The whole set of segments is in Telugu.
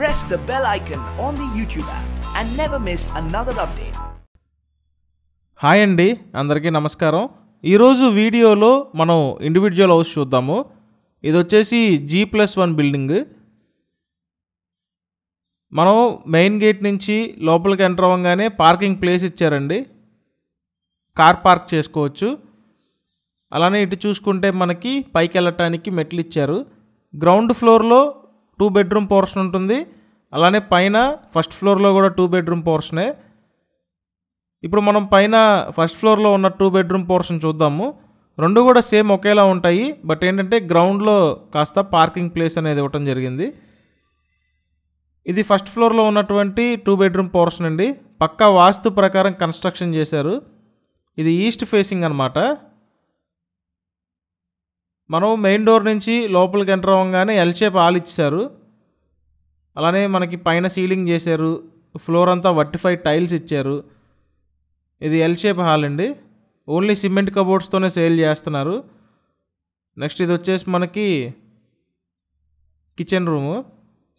press the bell icon on the YouTube app and never miss another update. Hi అండి అందరికీ నమస్కారం ఈరోజు వీడియోలో మనం ఇండివిజువల్ హౌస్ చూద్దాము ఇది వచ్చేసి జీ ప్లస్ వన్ బిల్డింగ్ మనం మెయిన్ గేట్ నుంచి లోపలికి ఎంటర్ అవ్వగానే పార్కింగ్ ప్లేస్ ఇచ్చారండి కార్ పార్క్ చేసుకోవచ్చు అలానే ఇటు చూసుకుంటే మనకి పైకి వెళ్ళటానికి మెట్లు ఇచ్చారు గ్రౌండ్ ఫ్లోర్లో టూ బెడ్రూమ్ పోర్షన్ ఉంటుంది అలానే పైన ఫస్ట్ ఫ్లోర్లో కూడా టూ బెడ్రూమ్ పోర్షనే ఇప్పుడు మనం పైన ఫస్ట్ ఫ్లోర్లో ఉన్న టూ బెడ్రూమ్ పోర్షన్ చూద్దాము రెండు కూడా సేమ్ ఒకేలా ఉంటాయి బట్ ఏంటంటే గ్రౌండ్లో కాస్త పార్కింగ్ ప్లేస్ అనేది ఇవ్వటం జరిగింది ఇది ఫస్ట్ ఫ్లోర్లో ఉన్నటువంటి టూ బెడ్రూమ్ పోర్షన్ అండి పక్కా వాస్తు ప్రకారం కన్స్ట్రక్షన్ చేశారు ఇది ఈస్ట్ ఫేసింగ్ అనమాట మనం మెయిన్ డోర్ నుంచి లోపలికి ఎంటర్ అవ్వగానే ఎల్ షేప్ ఆల్ ఇచ్చారు అలానే మనకి పైన సీలింగ్ చేశారు ఫ్లోర్ అంతా వర్టిఫైడ్ టైల్స్ ఇచ్చారు ఇది ఎల్ షేప్ హాల్ అండి ఓన్లీ సిమెంట్ కబోర్డ్స్తోనే సేల్ చేస్తున్నారు నెక్స్ట్ ఇది వచ్చేసి మనకి kitchen room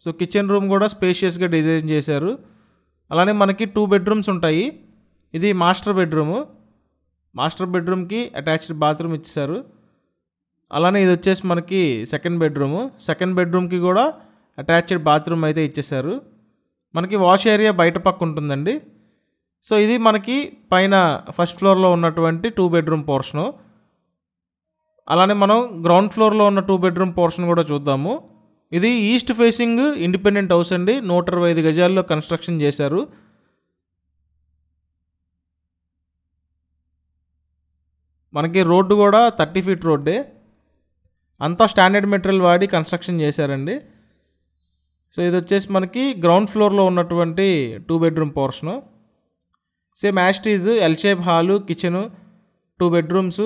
so kitchen room కూడా స్పేషియస్గా డిజైన్ చేశారు అలానే మనకి టూ బెడ్రూమ్స్ ఉంటాయి ఇది మాస్టర్ బెడ్రూము మాస్టర్ బెడ్రూమ్కి అటాచ్డ్ బాత్రూమ్ ఇచ్చారు అలానే ఇది వచ్చేసి మనకి సెకండ్ బెడ్రూము సెకండ్ బెడ్రూమ్కి కూడా అటాచ్డ్ బాత్రూమ్ అయితే ఇచ్చేసారు మనకి వాష్ ఏరియా బయట పక్క ఉంటుందండి సో ఇది మనకి పైన ఫస్ట్ ఫ్లోర్లో ఉన్నటువంటి టూ బెడ్రూమ్ పోర్షను అలానే మనం గ్రౌండ్ ఫ్లోర్లో ఉన్న టూ బెడ్రూమ్ పోర్షన్ కూడా చూద్దాము ఇది ఈస్ట్ ఫేసింగ్ ఇండిపెండెంట్ హౌస్ అండి నూట ఇరవై ఐదు గజాల్లో కన్స్ట్రక్షన్ చేశారు మనకి రోడ్డు కూడా థర్టీ ఫీట్ రోడ్డే అంతా స్టాండర్డ్ మెటీరియల్ వాడి కన్స్ట్రక్షన్ చేశారండి సో ఇది వచ్చేసి మనకి గ్రౌండ్ ఫ్లోర్లో ఉన్నటువంటి two bedroom portion same as this L shape hall kitchen two bedrooms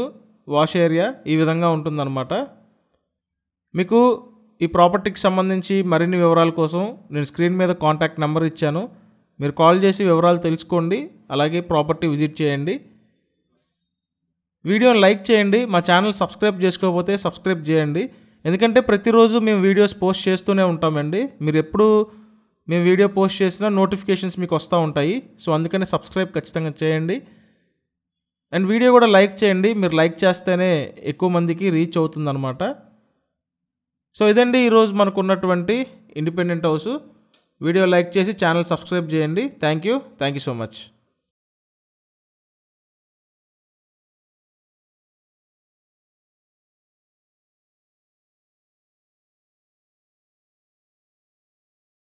wash area ఈ విధంగా ఉంటుందన్నమాట మీకు ఈ ప్రాపర్టీకి సంబంధించి మరిన్ని వివరాల కోసం నేను స్క్రీన్ మీద కాంటాక్ట్ నెంబర్ ఇచ్చాను మీరు కాల్ చేసి వివరాలు తెలుసుకోండి అలాగే ప్రాపర్టీ విజిట్ చేయండి వీడియోని లైక్ చేయండి మా ఛానల్ సబ్స్క్రైబ్ చేసుకోకపోతే సబ్స్క్రైబ్ చేయండి ఎందుకంటే ప్రతిరోజు మేము వీడియోస్ పోస్ట్ చేస్తూనే ఉంటామండి మీరు ఎప్పుడు మేము వీడియో పోస్ట్ చేసినా నోటిఫికేషన్స్ మీకు వస్తూ ఉంటాయి సో అందుకని సబ్స్క్రైబ్ ఖచ్చితంగా చేయండి అండ్ వీడియో కూడా లైక్ చేయండి మీరు లైక్ చేస్తేనే ఎక్కువ మందికి రీచ్ అవుతుందన్నమాట సో ఇదండి ఈరోజు మనకున్నటువంటి ఇండిపెండెంట్ హౌస్ వీడియో లైక్ చేసి ఛానల్ సబ్స్క్రైబ్ చేయండి thank you thank you so much